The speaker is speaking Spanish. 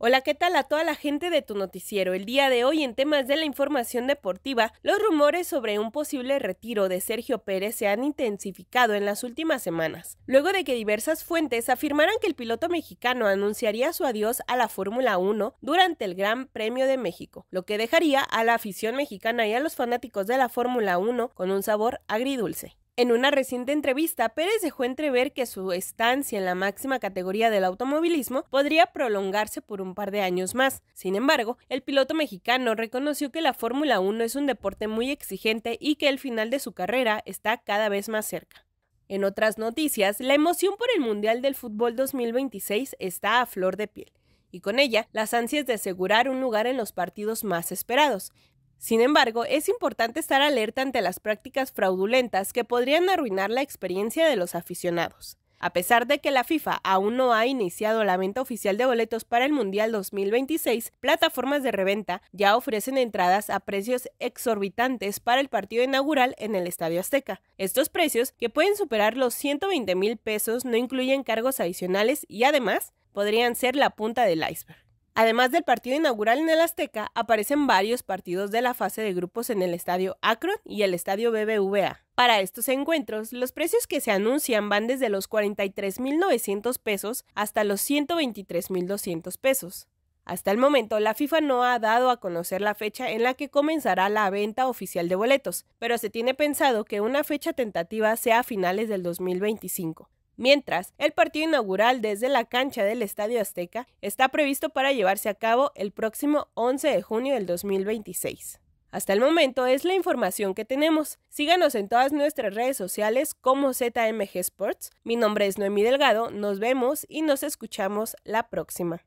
Hola, ¿qué tal a toda la gente de tu noticiero? El día de hoy en temas de la información deportiva, los rumores sobre un posible retiro de Sergio Pérez se han intensificado en las últimas semanas, luego de que diversas fuentes afirmaran que el piloto mexicano anunciaría su adiós a la Fórmula 1 durante el Gran Premio de México, lo que dejaría a la afición mexicana y a los fanáticos de la Fórmula 1 con un sabor agridulce. En una reciente entrevista, Pérez dejó entrever que su estancia en la máxima categoría del automovilismo podría prolongarse por un par de años más. Sin embargo, el piloto mexicano reconoció que la Fórmula 1 es un deporte muy exigente y que el final de su carrera está cada vez más cerca. En otras noticias, la emoción por el Mundial del Fútbol 2026 está a flor de piel y con ella las ansias de asegurar un lugar en los partidos más esperados. Sin embargo, es importante estar alerta ante las prácticas fraudulentas que podrían arruinar la experiencia de los aficionados. A pesar de que la FIFA aún no ha iniciado la venta oficial de boletos para el Mundial 2026, plataformas de reventa ya ofrecen entradas a precios exorbitantes para el partido inaugural en el Estadio Azteca. Estos precios, que pueden superar los 120 mil pesos, no incluyen cargos adicionales y además podrían ser la punta del iceberg. Además del partido inaugural en el Azteca, aparecen varios partidos de la fase de grupos en el Estadio Akron y el Estadio BBVA. Para estos encuentros, los precios que se anuncian van desde los 43.900 pesos hasta los 123.200 pesos. Hasta el momento, la FIFA no ha dado a conocer la fecha en la que comenzará la venta oficial de boletos, pero se tiene pensado que una fecha tentativa sea a finales del 2025 mientras el partido inaugural desde la cancha del Estadio Azteca está previsto para llevarse a cabo el próximo 11 de junio del 2026. Hasta el momento es la información que tenemos. Síganos en todas nuestras redes sociales como ZMG Sports. Mi nombre es Noemí Delgado, nos vemos y nos escuchamos la próxima.